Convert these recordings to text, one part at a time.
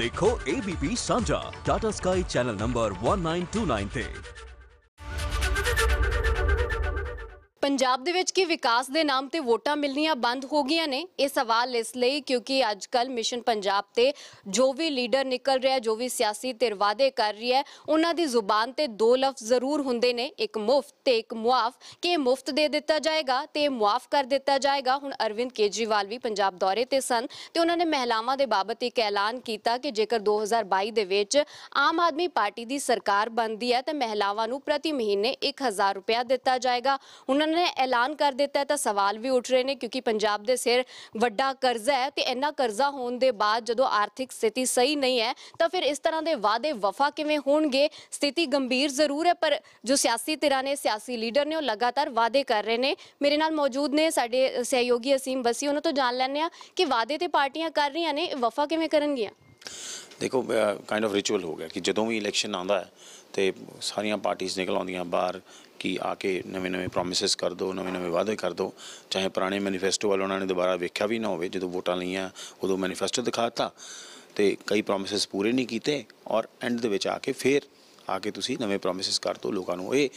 ਦੇਖੋ ABP ਸਾਂਝਾ Tata Sky channel number 1929 ਤੇ ਪੰਜਾਬ ਦੇ ਵਿੱਚ ਕੀ ਵਿਕਾਸ ਦੇ ਨਾਮ ਤੇ ਵੋਟਾਂ ਮਿਲਣੀਆਂ ਬੰਦ ਹੋ ਗਈਆਂ ਨੇ ਇਹ ਸਵਾਲ ਇਸ ਲਈ ਕਿਉਂਕਿ ਅੱਜ ਕੱਲ ਮਿਸ਼ਨ ਪੰਜਾਬ ਤੇ ਜੋ ਵੀ ਲੀਡਰ ਨਿਕਲ ਰਿਹਾ ਜੋ ਵੀ ਸਿਆਸੀ ਧਿਰ ਵਾਅਦੇ ਕਰ ਰਹੀ ਹੈ ਉਹਨਾਂ ਦੀ ਜ਼ੁਬਾਨ ਤੇ ਦੋ ਲਫ਼ਜ਼ ਜ਼ਰੂਰ ਹੁੰਦੇ ਨੇ ਇੱਕ ਮੁਫਤ ਤੇ ਇੱਕ ਮੁਆਫ ਕਿ ਮੁਫਤ ਦੇ ਦਿੱਤਾ ਜਾਏਗਾ ਤੇ ਮੁਆਫ ਕਰ ਦਿੱਤਾ ਜਾਏਗਾ ਹੁਣ ਅਰਵਿੰਦ ਕੇਜਰੀਵਾਲ ਵੀ ਪੰਜਾਬ ਦੌਰੇ ਤੇ ਸਨ ਤੇ ਉਹਨਾਂ ਨੇ ਮਹਿਲਾਵਾਂ ਦੇ ਬਾਬਤ ਇੱਕ ਐਲਾਨ ਕੀਤਾ ਕਿ ਜੇਕਰ 2022 ਦੇ ਵਿੱਚ ਆਮ ਆਦਮੀ ਪਾਰਟੀ ਦੀ ਸਰਕਾਰ ਬਣਦੀ ਹੈ ਤਾਂ ਮਹਿਲਾਵਾਂ ਨੂੰ ਪ੍ਰਤੀ ਮਹੀਨੇ 1000 ਰੁਪਏ ਦਿੱਤਾ ਜਾਏਗਾ ਉਹਨਾਂ ਨੇ ਐਲਾਨ ਕਰ ਦਿੱਤਾ ਤਾਂ ਸਵਾਲ ਵੀ ਉੱਠ ਰਹੇ ਨੇ ਕਿਉਂਕਿ ਪੰਜਾਬ ਦੇ ਸਿਰ ਵੱਡਾ ਕਰਜ਼ਾ ਹੈ ਤੇ ਇੰਨਾ ਕਰਜ਼ਾ ਹੋਣ ਦੇ ਬਾਅਦ ਜਦੋਂ ਆਰਥਿਕ ਸਥਿਤੀ ਸਹੀ ਨਹੀਂ ਹੈ ਤਾਂ ਫਿਰ ਇਸ ਤਰ੍ਹਾਂ ਦੇ ਵਾਅਦੇ ਵਫਾ ਕਿਵੇਂ ਹੋਣਗੇ ਸਥਿਤੀ ਗੰਭੀਰ ਜ਼ਰੂਰ ਹੈ ਪਰ ਜੋ ਸਿਆਸੀ ਧਿਰਾਂ ਨੇ ਸਿਆਸੀ ਲੀਡਰ ਨੇ ਉਹ ਲਗਾਤਾਰ ਵਾਅਦੇ ਕਰ ਰਹੇ ਨੇ ਮੇਰੇ ਨਾਲ ਮੌਜੂਦ ਨੇ ਸਾਡੇ ਸਹਿਯੋਗੀ ਅਸੀਮ ਬਸੀ ਉਹਨਾਂ ਤੋਂ ਜਾਣ ਲੈਣੇ ਆ ਕਿ ਵਾਅਦੇ ਤੇ ਪਾਰਟੀਆਂ ਕਰ ਰਹੀਆਂ ਨੇ ਵਫਾ ਕਿਵੇਂ ਕਰਨਗੀਆਂ ਦੇਖੋ ਕਾਈਂਡ ਆਫ ਰਿਚੁਅਲ ਹੋ ਗਿਆ ਕਿ ਜਦੋਂ ਵੀ ਇਲੈਕਸ਼ਨ ਆਉਂਦਾ ਹੈ ਤੇ ਸਾਰੀਆਂ ਪਾਰਟੀਆਂ ਨਿਕਲ ਆਉਂਦੀਆਂ ਬਾਹਰ ਕਿ ਆ ਕੇ ਨਵੇਂ ਨਵੇਂ ਪ੍ਰੋਮਿਸਸ ਕਰ ਦੋ ਨਵੇਂ ਨਵੇਂ ਵਾਅਦੇ ਕਰ ਦੋ ਚਾਹੇ ਪੁਰਾਣੇ ਮੈਨੀਫੈਸਟੋ ਵਾਲ ਉਹਨਾਂ ਨੇ ਦੁਬਾਰਾ ਵੇਖਿਆ ਵੀ ਨਾ ਹੋਵੇ ਜਦੋਂ ਵੋਟਾਂ ਲਈਆਂ ਉਦੋਂ ਮੈਨੀਫੈਸਟੋ ਦਿਖਾਤਾ ਤੇ ਕਈ ਪ੍ਰੋਮਿਸਸ ਪੂਰੇ ਨਹੀਂ ਕੀਤੇ ਔਰ ਐਂਡ ਦੇ ਵਿੱਚ ਆ ਕੇ ਫੇਰ ਆ ਕੇ ਤੁਸੀਂ ਨਵੇਂ ਪ੍ਰੋਮਿਸਸ ਕਰ ਦੋ ਲੋਕਾਂ ਨੂੰ ਇਹ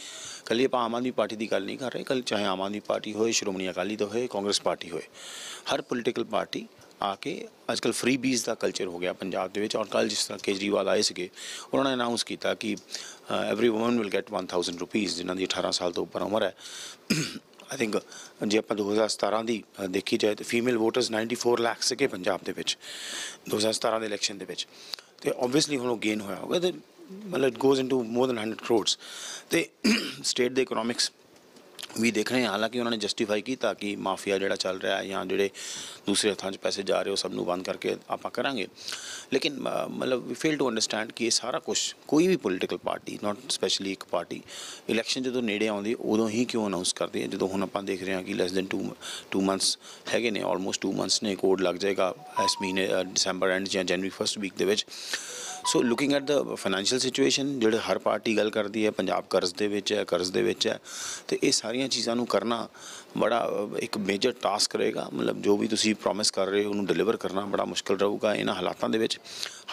ਕੱਲੀ ਆਪਾਂ ਆਮ ਆਦਮੀ ਪਾਰਟੀ ਦੀ ਗੱਲ ਨਹੀਂ ਕਰ ਰਹੇ ਕੱਲ ਚਾਹੇ ਆਮ ਆਦਮੀ ਪਾਰਟੀ ਹੋਏ ਸ਼੍ਰੋਮਣੀ ਅਕਾਲੀ ਦਲ ਹੋਏ ਕਾਂਗਰਸ ਪਾਰਟੀ ਹੋਏ ਹਰ ਪੋਲੀਟੀਕਲ ਪਾਰਟੀ ਆ ਕੇ ਅੱਜਕੱਲ ਫ੍ਰੀ ਬੀਜ਼ ਦਾ ਕਲਚਰ ਹੋ ਗਿਆ ਪੰਜਾਬ ਦੇ ਵਿੱਚ ਔਰ ਕੱਲ ਜਿਸ ਤਰ੍ਹਾਂ ਕੇਜਰੀਵਾਲ ਆਏ ਸੀਗੇ ਉਹਨਾਂ ਨੇ ਅਨਾਉਂਸ ਕੀਤਾ ਕਿ every woman will get 1000 rupees ਜਿਨ੍ਹਾਂ ਦੀ 18 ਸਾਲ ਤੋਂ ਉੱਪਰ ਉਮਰ ਹੈ ਆਈ ਥਿੰਕ ਜੇ ਆਪਾਂ 2017 ਦੀ ਦੇਖੀ ਜਾਏ ਤਾਂ ਫੀਮੇਲ ਵੋਟਰਸ 94 ਲੱਖ ਸੀਗੇ ਪੰਜਾਬ ਦੇ ਵਿੱਚ 2017 ਦੇ ਇਲੈਕਸ਼ਨ ਦੇ ਵਿੱਚ ਤੇ ਆਬਵੀਅਸਲੀ ਹੁਣ ਉਹ ਗੇਨ ਹੋਇਆ ਹੋਗਾ ਤੇ ਮਤਲਬ it goes into more than 100 crores ਤੇ ਸਟੇਟ ਦੇ ਇਕਨੋਮਿਕਸ ਵੀ ਦੇਖ ਰਹੇ ਹਾਂ ਹਾਲਾਂਕਿ ਉਹਨਾਂ ਨੇ ਜਸਟੀਫਾਈ ਕੀਤਾ ਕਿ ਮਾਫੀਆ ਜਿਹੜਾ ਚੱਲ ਰਿਹਾ ਹੈ ਜਾਂ ਜਿਹੜੇ ਦੂਸਰੇ ਹੱਥਾਂ 'ਚ ਪੈਸੇ ਜਾ ਰਹੇ ਉਹ ਸਭ ਨੂੰ ਬੰਦ ਕਰਕੇ ਆਪਾਂ ਕਰਾਂਗੇ ਲੇਕਿਨ ਮਤਲਬ ਵੀ ਫੇਲ ਟੂ ਅੰਡਰਸਟੈਂਡ ਕਿ ਇਹ ਸਾਰਾ ਕੁਝ ਕੋਈ ਵੀ ਪੋਲੀਟੀਕਲ ਪਾਰਟੀ ਨਾਟ ਸਪੈਸ਼ਲੀ ਇੱਕ ਪਾਰਟੀ ਇਲੈਕਸ਼ਨ ਜਦੋਂ ਨੇੜੇ ਆਉਂਦੀ ਉਦੋਂ ਹੀ ਕਿਉਂ ਅਨਾਉਂਸ ਕਰਦੀ ਹੈ ਜਦੋਂ ਹੁਣ ਆਪਾਂ ਦੇਖ ਰਹੇ ਹਾਂ ਕਿ ਲੈਸ ਦੈਨ 2 2 ਮੰਥਸ ਹੈਗੇ ਨੇ ਆਲਮੋਸਟ 2 ਮੰਥਸ ਨੇ ਕੋਡ ਲੱਗ ਜਾਏਗਾ ਇਸ ਮਹੀਨੇ ਦਸੰਬਰ ਐਂਡ ਜਾਂ ਜਨਵਰੀ ਫਸਟ ਵੀਕ ਦੇ ਵਿੱਚ so looking at the financial situation ਜਿਹੜੇ ਹਰ ਪਾਰਟੀ ਗੱਲ ਕਰਦੀ ਹੈ ਪੰਜਾਬ ਕਰਜ਼ ਦੇ ਵਿੱਚ ਹੈ ਕਰਜ਼ ਦੇ ਵਿੱਚ ਹੈ ਤੇ ਇਹ ਸਾਰੀਆਂ ਚੀਜ਼ਾਂ ਨੂੰ ਕਰਨਾ ਬੜਾ ਇੱਕ ਮੇਜਰ ਟਾਸਕ ਰਹੇਗਾ ਮਤਲਬ ਜੋ ਵੀ ਤੁਸੀਂ ਪ੍ਰੋਮਿਸ ਕਰ ਰਹੇ ਹੋ ਉਹਨੂੰ ਡਿਲੀਵਰ ਕਰਨਾ ਬੜਾ ਮੁਸ਼ਕਲ ਰਹੂਗਾ ਇਹਨਾਂ ਹਾਲਾਤਾਂ ਦੇ ਵਿੱਚ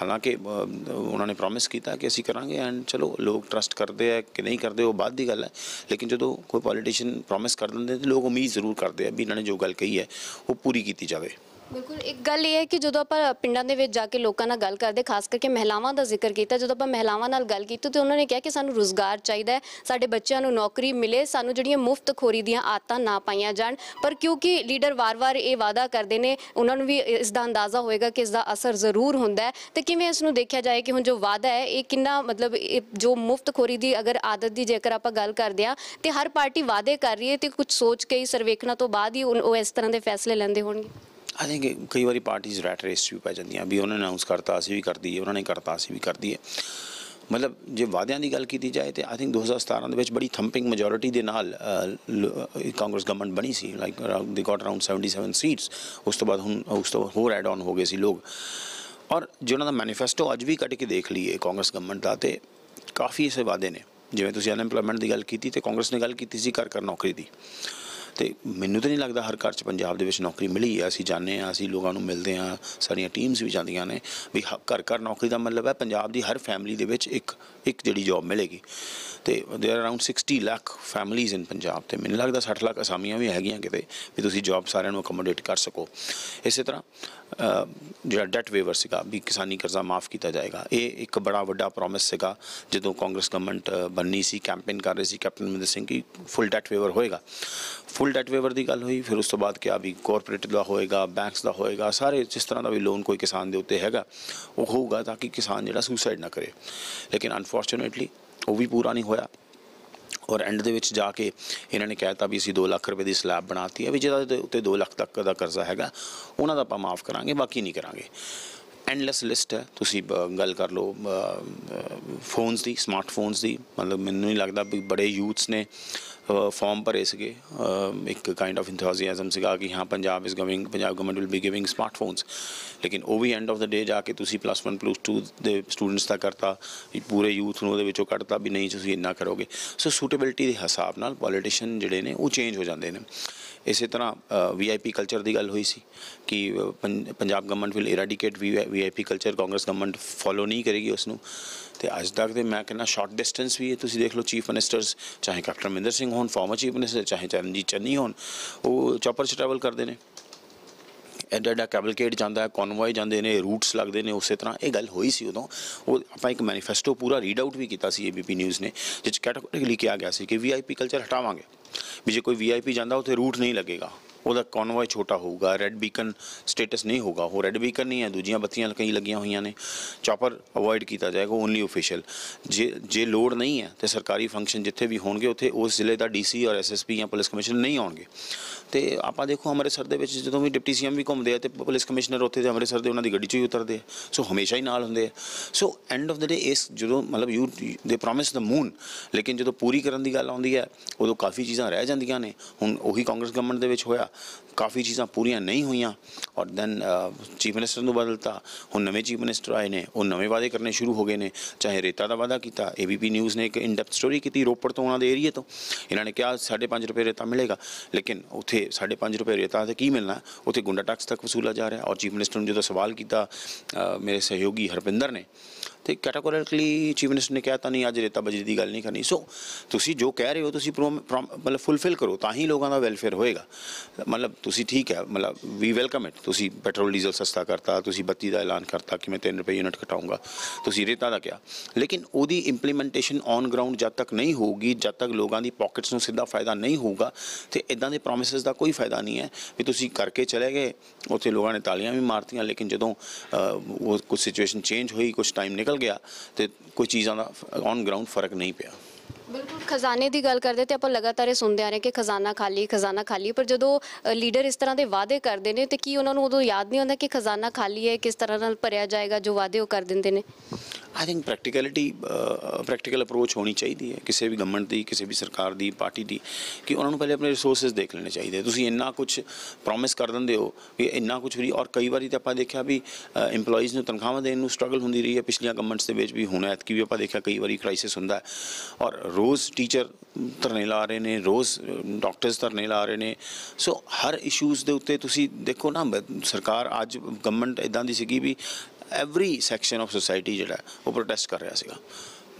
ਹਾਲਾਂਕਿ ਉਹਨਾਂ ਨੇ ਪ੍ਰੋਮਿਸ ਕੀਤਾ ਕਿ ਅਸੀਂ ਕਰਾਂਗੇ ਐਂਡ ਚਲੋ ਲੋਕ ਟਰਸਟ ਕਰਦੇ ਆ ਕਿ ਨਹੀਂ ਕਰਦੇ ਉਹ ਬਾਅਦ ਦੀ ਗੱਲ ਹੈ ਲੇਕਿਨ ਜਦੋਂ ਕੋਈ ਪੋਲੀਟੀਸ਼ੀਅਨ ਪ੍ਰੋਮਿਸ ਕਰ ਦਿੰਦੇ ਤੇ ਲੋਕ ਉਮੀਦ ਜ਼ਰੂਰ ਕਰਦੇ ਆ ਵੀ ਇਹਨਾਂ ਨੇ ਜੋ ਗੱਲ ਕਹੀ ਹੈ ਉਹ ਪੂਰੀ ਕੀਤੀ ਜਾਵੇ ਬਿਲਕੁਲ ਇੱਕ ਗੱਲ ਇਹ ਹੈ ਕਿ ਜਦੋਂ ਆਪਾਂ ਪਿੰਡਾਂ ਦੇ ਵਿੱਚ ਜਾ ਕੇ ਲੋਕਾਂ ਨਾਲ ਗੱਲ ਕਰਦੇ ਖਾਸ ਕਰਕੇ ਮਹਿਲਾਵਾਂ ਦਾ ਜ਼ਿਕਰ ਕੀਤਾ ਜਦੋਂ ਆਪਾਂ ਮਹਿਲਾਵਾਂ ਨਾਲ ਗੱਲ ਕੀਤੀ ਤੇ ਉਹਨਾਂ ਨੇ ਕਿਹਾ ਕਿ ਸਾਨੂੰ ਰੋਜ਼ਗਾਰ ਚਾਹੀਦਾ ਹੈ ਸਾਡੇ ਬੱਚਿਆਂ ਨੂੰ ਨੌਕਰੀ ਮਿਲੇ ਸਾਨੂੰ ਜਿਹੜੀਆਂ ਮੁਫਤ ਖੋਰੀ ਦੀਆਂ ਆਦਤਾਂ ਨਾ ਪਾਈਆਂ ਜਾਣ ਪਰ ਕਿਉਂਕਿ ਲੀਡਰ ਵਾਰ-ਵਾਰ ਇਹ ਵਾਅਦਾ ਕਰਦੇ ਨੇ ਉਹਨਾਂ ਨੂੰ ਵੀ ਇਸ ਦਾ ਅੰਦਾਜ਼ਾ ਹੋਏਗਾ ਕਿ ਇਸ ਦਾ ਅਸਰ ਜ਼ਰੂਰ ਹੁੰਦਾ ਹੈ ਤੇ ਕਿਵੇਂ ਇਸ ਨੂੰ ਦੇਖਿਆ ਜਾਏ ਕਿ ਹੁਣ ਜੋ ਵਾਅਦਾ ਹੈ ਇਹ ਕਿੰਨਾ ਮਤਲਬ ਜੋ ਮੁਫਤ ਖੋਰੀ ਦੀ ਅਗਰ ਆਦਤ ਦੀ ਜੇਕਰ ਆਪਾਂ ਗੱਲ ਕਰਦੇ ਆ ਤੇ ਹਰ ਪਾਰਟੀ ਵਾਅਦੇ ਕਰ ਰਹੀ ਹੈ ਤੇ ਕੁਝ ਸੋਚ ਕੇ ਹੀ ਸਰਵੇਖਣਾ ਤੋਂ ਬਾਅਦ ਹੀ ਉਹ ਇਸ ਤਰ੍ਹਾਂ ਦੇ ਫੈਸਲੇ ਲੈਂਦੇ ਹੋਣਗੇ ਆਈ ਥਿੰਕ ਕਈ ਵਾਰੀ ਪਾਰਟੀਆਂ ਰੈਟ ਰੇਸ ਵੀ ਪੈ ਜਾਂਦੀਆਂ ਵੀ ਉਹਨਾਂ ਨੇ ਅਨਾਉਂਸ ਕਰਤਾ ਅਸੀਂ ਵੀ ਕਰਦੀ ਹੈ ਉਹਨਾਂ ਨੇ ਕਰਤਾ ਅਸੀਂ ਵੀ ਕਰਦੀ ਹੈ ਮਤਲਬ ਜੇ ਵਾਅਦਿਆਂ ਦੀ ਗੱਲ ਕੀਤੀ ਜਾਏ ਤੇ ਆਈ ਥਿੰਕ 2017 ਦੇ ਵਿੱਚ ਬੜੀ ਥੰਪਿੰਗ ਮੈਜੋਰਿਟੀ ਦੇ ਨਾਲ ਕਾਂਗਰਸ ਗਵਰਨਮੈਂਟ ਬਣੀ ਸੀ ਲਾਈਕ ਦੇ ਗਾਟ ਅਰਾਊਂਡ 77 ਸੀਟਸ ਉਸ ਤੋਂ ਬਾਅਦ ਹੁਣ ਉਸ ਤੋਂ ਹੋਰ ਐਡ ਆਨ ਹੋ ਗਏ ਸੀ ਲੋਕ ਔਰ ਜਿਹਨਾਂ ਦਾ ਮੈਨੀਫੈਸਟੋ ਅੱਜ ਵੀ ਕੱਢ ਕੇ ਦੇਖ ਲਈਏ ਕਾਂਗਰਸ ਗਵਰਨਮੈਂਟ ਦਾ ਤੇ ਕਾਫੀ ਸੇ ਵਾਅਦੇ ਨੇ ਜਿਵੇਂ ਤੁਸੀਂ ਅਨਪਲੋਇਮੈਂਟ ਦੀ ਗੱਲ ਕੀਤੀ ਤੇ ਕਾਂਗਰਸ ਨੇ ਗੱਲ ਕੀਤੀ ਸੀ ਕਰ ਕਰ ਨੌਕਰੀ ਦੀ ਤੇ ਮੈਨੂੰ ਤਾਂ ਨਹੀਂ ਲੱਗਦਾ ਹਰ ਘਰ 'ਚ ਪੰਜਾਬ ਦੇ ਵਿੱਚ ਨੌਕਰੀ ਮਿਲੀ ਆ ਅਸੀਂ ਜਾਣਦੇ ਆ ਅਸੀਂ ਲੋਕਾਂ ਨੂੰ ਮਿਲਦੇ ਆ ਸਾਰੀਆਂ ਟੀਮਸ ਵੀ ਜਾਂਦੀਆਂ ਨੇ ਵੀ ਘਰ ਘਰ ਨੌਕਰੀ ਦਾ ਮਤਲਬ ਹੈ ਪੰਜਾਬ ਦੀ ਹਰ ਫੈਮਿਲੀ ਦੇ ਵਿੱਚ ਇੱਕ ਇੱਕ ਜਿਹੜੀ ਜੌਬ ਮਿਲੇਗੀ ਤੇ there around 60 lakh families in Punjab ਤੇ ਮੈਨੂੰ ਲੱਗਦਾ 60 ਲੱਖ ਅਸਾਮੀਆਂ ਵੀ ਹੈਗੀਆਂ ਕਿਤੇ ਵੀ ਤੁਸੀਂ ਜੌਬ ਸਾਰਿਆਂ ਨੂੰ ਅਕਮੋਡੇਟ ਕਰ ਸਕੋ ਇਸੇ ਤਰ੍ਹਾਂ ਜਿਹੜਾ ਡੈਟ ਵੇਵਰ ਸੀਗਾ ਵੀ ਕਿਸਾਨੀ ਕਰਜ਼ਾ ਮਾਫ ਕੀਤਾ ਜਾਏਗਾ ਇਹ ਇੱਕ ਬੜਾ ਵੱਡਾ ਪ੍ਰੋਮਿਸ ਸੀਗਾ ਜਦੋਂ ਕਾਂਗਰਸ ਗਵਰਨਮੈਂਟ ਬੰਨੀ ਸੀ ਕੈਂਪੇਨ ਕਰ ਰਹੀ ਸੀ ਕੈਪਟਨ ਮਨਿੰਦਰ ਸਿੰਘ ਕੀ ਫੁੱਲ ਡੈਟ ਵੇਵਰ ਹੋਏਗਾ ਫੁੱਲ ਡੈਟ ਵੇਵਰ ਦੀ ਗੱਲ ਹੋਈ ਫਿਰ ਉਸ ਤੋਂ ਬਾਅਦ ਕਿਹਾ ਵੀ ਕਾਰਪੋਰੇਟ ਦਾ ਹੋਏਗਾ ਬੈਂਕਸ ਦਾ ਹੋਏਗਾ ਸਾਰੇ ਜਿਸ ਤਰ੍ਹਾਂ ਦਾ ਵੀ ਲੋਨ ਕੋਈ ਕਿਸਾਨ ਦੇ ਉੱਤੇ ਹੈਗਾ ਉਹ ਹੋਊਗਾ ਤਾਂ ਕਿ ਕਿਸਾਨ ਜਿਹੜਾ ਸੁਸਾਈਡ ਨਾ ਕਰੇ ਲੇਕਿਨ ਅਨਫੋਰਚੂਨੇਟਲੀ ਉਹ ਵੀ ਪੂਰਾ ਨਹੀਂ ਹੋਇਆ ਔਰ ਐਂਡ ਦੇ ਵਿੱਚ ਜਾ ਕੇ ਇਹਨਾਂ ਨੇ ਕਹਿਤਾ ਵੀ ਅਸੀਂ 2 ਲੱਖ ਰੁਪਏ ਦੀ ਸਲੈਬ ਬਣਾਤੀ ਹੈ ਵੀ ਜਿਹਦਾ ਦੇ ਉੱਤੇ 2 ਲੱਖ ਤੱਕ ਦਾ ਕਰਜ਼ਾ ਹੈਗਾ ਉਹਨਾਂ ਦਾ ਆਪਾਂ ਮਾਫ ਕਰਾਂਗੇ ਬਾਕੀ ਨਹੀਂ ਕਰਾਂਗੇ ਐਂਡਲੈਸ ਲਿਸਟ ਹੈ ਤੁਸੀਂ ਗੱਲ ਕਰ ਲਓ ਫੋਨਸ ਦੀ ਸਮਾਰਟਫੋਨਸ ਦੀ ਮਤਲਬ ਮੈਨੂੰ ਨਹੀਂ ਲੱਗਦਾ ਵੀ ਬੜੇ ਯੂਥਸ ਨੇ ਫਾਰਮ ਭਰੇ ਸੀਗੇ ਇੱਕ ਕਾਈਂਡ ਆਫ ਇੰਥੂਸੀਆਜ਼ਮ ਸੀਗਾ ਕਿ ਹਾਂ Punjab is giving Punjab government will be giving smartphones ਲੇਕਿਨ ਉਹ ਵੀ ਐਂਡ ਆਫ ਦਾ ਡੇ ਜਾ ਕੇ ਤੁਸੀਂ ਪਲੱਸ 1 ਪਲੱਸ 2 ਦੇ ਸਟੂਡੈਂਟਸ ਦਾ ਕਰਤਾ ਪੂਰੇ ਯੂਥ ਨੂੰ ਉਹਦੇ ਵਿੱਚੋਂ ਕੱਢਤਾ ਵੀ ਨਹੀਂ ਤੁਸੀਂ ਇੰਨਾ ਕਰੋਗੇ ਸੋ ਸੂਟੇਬਿਲਟੀ ਦੇ ਹਿਸਾਬ ਨਾਲ ਪੋਲੀਟੀਸ਼ੀਅਨ ਜਿਹੜੇ ਨੇ ਉਹ ਚੇਂਜ ਹੋ ਜਾਂਦੇ ਨੇ ਇਸੇ ਤਰ੍ਹਾਂ ਵੀਆਈਪੀ ਕਲਚਰ ਦੀ ਗੱਲ ਹੋਈ ਸੀ ਕਿ Punjab government will eradicate VIP culture Congress government follow ਨਹੀਂ ਕਰੇਗੀ ਉਸ ਨੂੰ ਤੇ ਅੱਜ ਤੱਕ ਦੇ ਮੈਂ ਕਹਿੰਦਾ ਸ਼ਾਰਟ ਡਿਸਟੈਂਸ ਵੀ ਹੈ ਤੁਸੀਂ ਦੇਖ ਲਓ ਚੀਫ ਮਿਨਿਸਟਰਸ ਚਾਹੇ ਕੈਪਟਨ ਮਿੰਦਰ ਸਿੰਘ ਹੋਣ ਫਾਰਮਰ ਚੀਫ ਮਿਨਿਸਟਰ ਚਾਹੇ ਚਰਨਜੀਤ ਚੰਨੀ ਹੋਣ ਉਹ ਚਾਪਰ 'ਚ ਟਰੈਵਲ ਕਰਦੇ ਨੇ ਐਡਾ ਐਡਾ ਕੈਬਲਕੇਡ ਜਾਂਦਾ ਹੈ ਕਨਵੋਏ ਜਾਂਦੇ ਨੇ ਰੂਟਸ ਲੱਗਦੇ ਨੇ ਉਸੇ ਤਰ੍ਹਾਂ ਇਹ ਗੱਲ ਹੋਈ ਸੀ ਉਦੋਂ ਉਹ ਆਪਾਂ ਇੱਕ ਮੈਨੀਫੈਸਟੋ ਪੂਰਾ ਰੀਡ ਆਊਟ ਵੀ ਕੀਤਾ ਸੀ ਏਬੀਪੀ ਨਿਊਜ਼ ਨੇ ਜਿਸ ਕੈਟਾਗੋਰੀਕਲੀ ਕਿਹਾ ਗਿਆ ਸੀ ਕਿ ਵੀਆਈਪੀ ਕਲਚਰ ਹਟਾਵਾਂਗੇ ਵੀ ਜੇ ਕੋਈ ਵੀਆਈਪੀ ਜਾਂਦਾ ਉਥੇ ਰੂਟ ਨਹੀਂ ਲੱਗੇਗਾ ਉਹਦਾ ਕਨਵੋਏ ਛੋਟਾ ਹੋਊਗਾ ਰੈੱਡ ਬੀਕਨ ਸਟੇਟਸ ਨਹੀਂ ਹੋਗਾ ਉਹ ਰੈੱਡ ਬੀਕਨ ਨਹੀਂ ਹੈ ਦੂਜੀਆਂ ਬੱਤੀਆਂ ਕਈ ਲੱਗੀਆਂ ਹੋਈਆਂ ਨੇ ਚਾਪਰ ਅਵੋਇਡ ਕੀਤਾ ਜਾਏਗਾ ਓਨਲੀ ਅਫੀਸ਼ੀਅਲ ਜੇ ਜੇ ਲੋਡ ਨਹੀਂ ਹੈ ਤੇ ਸਰਕਾਰੀ ਫੰਕਸ਼ਨ ਜਿੱਥੇ ਵੀ ਹੋਣਗੇ ਉੱਥੇ ਉਸ ਜ਼ਿਲ੍ਹੇ ਦਾ ਡੀਸੀ ਔਰ ਐਸਐਸਪੀ ਜਾਂ ਪੁਲਿਸ ਕਮਿਸ਼ਨਰ ਨਹੀਂ ਆਉਣਗੇ ਤੇ ਆਪਾਂ ਦੇਖੋ ਅੰਮ੍ਰਿਤਸਰ ਦੇ ਵਿੱਚ ਜਦੋਂ ਵੀ ਡਿਪਟੀ ਸੀਐਮ ਵੀ ਘੁੰਮਦੇ ਆ ਤੇ ਪੁਲਿਸ ਕਮਿਸ਼ਨਰ ਉੱਥੇ ਤੇ ਅੰਮ੍ਰਿਤਸਰ ਦੇ ਉਹਨਾਂ ਦੀ ਗੱਡੀ 'ਚ ਹੀ ਉਤਰਦੇ ਆ ਸੋ ਹਮੇਸ਼ਾ ਹੀ ਨਾਲ ਹੁੰਦੇ ਆ ਸੋ ਐਂਡ ਆਫ ਦ ਡੇ ਇਸ ਜਦੋਂ ਮਤਲਬ ਯੂ ਦੇ ਪ੍ਰੋਮਿਸ ਦ ਮੂਨ ਲੇਕਿਨ ਜਦੋਂ ਪੂਰੀ ਕਰਨ ਦੀ ਗੱਲ ਆਉਂਦੀ ਹੈ ਉਦੋਂ ਕਾਫੀ ਚੀਜ਼ਾਂ ਰਹਿ ਜਾਂਦੀਆਂ ਨੇ ਹੁਣ ਉਹੀ ਕਾਂਗਰਸ ਗਵਰਨਮੈਂਟ ਦੇ ਵਿੱਚ ਹੋਇਆ ਕਾਫੀ ਚੀਜ਼ਾਂ ਪੂਰੀਆਂ ਨਹੀਂ ਹੋਈਆਂ ਔਰ ਦੈਨ ਚੀਫ ਮਿਨਿਸਟਰ ਨੂੰ ਬਦਲਤਾ ਹੁਣ ਨਵੇਂ ਚੀਫ ਮਿਨਿਸਟਰ ਆਏ ਨੇ ਉਹ ਨਵੇਂ ਵਾਅਦੇ ਕਰਨੇ ਸ਼ੁਰੂ ਹੋ ਗਏ ਨੇ ਚਾਹੇ ਰੇਤਾ ਦਾ ਵਾਅਦਾ ਕੀਤਾ ਏਬੀਪੀ ਨਿਊਜ਼ ਨੇ ਇੱਕ ਇਨ ਡੈਪਥ ਸਟੋਰੀ ਕੀਤੀ ਰੋਪੜ ਤੋਂ ਉਹਨਾਂ ਦੇ ਏਰੀਆ ਤੋਂ ਇਹਨਾਂ ਨੇ ਕਿਹਾ 5.5 ਰੁਪਏ ਰੇਤਾ ਮਿਲੇਗਾ ਲੇਕਿਨ ਉੱਥੇ 5.5 ਰੁਪਏ ਰੇਤਾ ਤੇ ਕੀ ਮਿਲਣਾ ਉੱਥੇ ਗੁੰਡਾ ਟੈਕਸ ਤੱਕ ਵਸੂਲਾ ਜਾ ਰਿਹਾ ਔਰ ਚੀਫ ਮਿਨਿਸਟਰ ਨੂੰ ਜਦੋਂ ਸਵਾਲ ਕੀਤਾ ਮੇਰੇ ਸਹਿਯੋਗੀ ਹਰਪਿੰਦਰ ਨੇ ਤੇ ਕੈਟਾਗੋਰੀਕਲੀ ਚੀਫ ਮਿਨਿਸਟਰ ਨੇ ਕਿਹਾ ਤਾਂ ਨਹੀਂ ਅੱਜ ਰੇਤਾ ਬਜਰੀ ਦੀ ਗੱਲ ਨਹੀਂ ਕਰਨੀ ਸੋ ਤੁਸੀਂ ਜੋ ਕਹਿ ਰਹੇ ਹੋ ਤੁਸੀਂ ਮਤਲਬ ਫੁੱਲਫਿਲ ਕਰੋ ਤਾਂ ਹੀ ਲੋਕਾਂ ਦਾ ਵੈਲਫੇਅਰ ਹੋਏਗਾ ਮਤਲਬ ਤੁਸੀਂ ਠੀਕ ਹੈ ਮਤਲਬ ਵੀ ਵੈਲਕਮ ਇਟ ਤੁਸੀਂ ਪੈਟਰੋਲ ਡੀਜ਼ਲ ਸਸਤਾ ਕਰਤਾ ਤੁਸੀਂ ਬੱਤੀ ਦਾ ਐਲਾਨ ਕਰਤਾ ਕਿ ਮੈਂ 3 ਰੁਪਏ ਯੂਨਿਟ ਘਟਾਉਂਗਾ ਤੁਸੀਂ ਰੇਤਾ ਦਾ ਕਿਹਾ ਲੇਕਿਨ ਉਹਦੀ ਇੰਪਲੀਮੈਂਟੇਸ਼ਨ ਔਨ ਗਰਾਊਂਡ ਜਦ ਤੱਕ ਨਹੀਂ ਹੋਊਗੀ ਜਦ ਤੱਕ ਲੋਕਾਂ ਦੀ ਪਾਕਟਸ ਨੂੰ ਸਿੱਧਾ ਫਾਇਦਾ ਨਹੀਂ ਹੋਊਗਾ ਤੇ ਇਦਾਂ ਦੇ ਪ੍ਰੋਮਿਸਸ ਦਾ ਕੋਈ ਫਾਇਦਾ ਨਹੀਂ ਹੈ ਵੀ ਤੁਸੀਂ ਕਰਕੇ ਚਲੇ ਗਏ ਉੱਥੇ ਲੋਕਾਂ ਨੇ ਤਾਲੀਆਂ ਵੀ ਮਾਰਤੀਆਂ ਲੇਕਿਨ ਜਦੋਂ ਉਹ ਕੁਝ ਸਿਚੁਏਸ਼ਨ ਚੇਂਜ ਹੋਈ ਕੁਝ ਟਾਈਮ ਨਿਕਲ ਗਿਆ ਤੇ ਕੋਈ ਚੀਜ਼ਾਂ ਦਾ ਔਨ ਗਰਾਊਂਡ ਫਰਕ ਨਹੀਂ ਪਿਆ ਬਿਲਕੁਲ ਖਜ਼ਾਨੇ ਦੀ ਗੱਲ ਕਰਦੇ ਤੇ ਆਪਾਂ ਲਗਾਤਾਰ ਇਹ ਸੁਣਦੇ ਆ ਰਹੇ ਕਿ ਖਜ਼ਾਨਾ ਖਾਲੀ ਖਜ਼ਾਨਾ ਖਾਲੀ ਪਰ ਜਦੋਂ ਲੀਡਰ ਇਸ ਤਰ੍ਹਾਂ ਦੇ ਵਾਅਦੇ ਕਰਦੇ ਨੇ ਤੇ ਕੀ ਉਹਨਾਂ ਨੂੰ ਉਦੋਂ ਯਾਦ ਨਹੀਂ ਆਉਂਦਾ ਕਿ ਖਜ਼ਾਨਾ ਖਾਲੀ ਹੈ ਕਿਸ ਤਰ੍ਹਾਂ ਨਾਲ ਭਰਿਆ ਜਾਏਗਾ ਜੋ ਵਾਅਦੇ ਉਹ ਕਰ ਦਿੰਦੇ ਨੇ I think practicality practical approach ਹੋਣੀ ਚਾਹੀਦੀ ਹੈ ਕਿਸੇ ਵੀ ਗਵਰਨਮੈਂਟ ਦੀ ਕਿਸੇ ਵੀ ਸਰਕਾਰ ਦੀ ਪਾਰਟੀ ਦੀ ਕਿ ਉਹਨਾਂ ਨੂੰ ਪਹਿਲੇ ਆਪਣੇ ਰਿਸੋਰਸਸ ਦੇਖ ਲੈਣੇ ਚਾਹੀਦੇ ਤੁਸੀਂ ਇੰਨਾ ਕੁਝ ਪ੍ਰੋਮਿਸ ਕਰ ਦਿੰਦੇ ਹੋ ਵੀ ਇੰਨਾ ਕੁਝ ਵੀ ਔਰ ਕਈ ਵਾਰੀ ਤਾਂ ਆਪਾਂ ਦੇਖਿਆ ਵੀ ਏਮਪਲੋਈਜ਼ ਨੂੰ ਤਨਖਾਹਾਂ ਦੇਣ ਨੂੰ ਸਟਰਗਲ ਹੁੰਦੀ ਰਹੀ ਹੈ ਪਿਛਲੀਆਂ ਗਵਰਨਮੈਂਟਸ ਦੇ ਵਿੱਚ ਵੀ ਹੁਣ ਐਤਕੀ ਵੀ ਆਪਾਂ ਦੇਖਿਆ ਕਈ ਵਾਰੀ ਕ੍ਰਾਈਸਿਸ ਹੁੰਦਾ ਹੈ ਔਰ ਰੋਜ਼ ਟੀਚਰ ਧਰਨੇ ਲਾ ਰਹੇ ਨੇ ਰੋਜ਼ ਡਾਕਟਰਸ ਧਰਨੇ ਲਾ ਰਹੇ ਨੇ ਸੋ ਹਰ ਇਸ਼ੂਜ਼ ਦੇ ਉੱਤੇ ਤੁਸੀਂ ਦੇਖੋ ਨਾ ਸਰਕਾਰ ਅੱਜ ਗਵਰਨਮੈਂਟ ਇਦਾਂ ਦੀ ਸੀਗੀ ਵੀ ਐਵਰੀ ਸੈਕਸ਼ਨ ਆਫ ਸੋਸਾਇਟੀ ਜਿਹੜਾ ਉਹ ਪ੍ਰੋਟੈਸਟ ਕਰ ਰਿਹਾ ਸੀਗਾ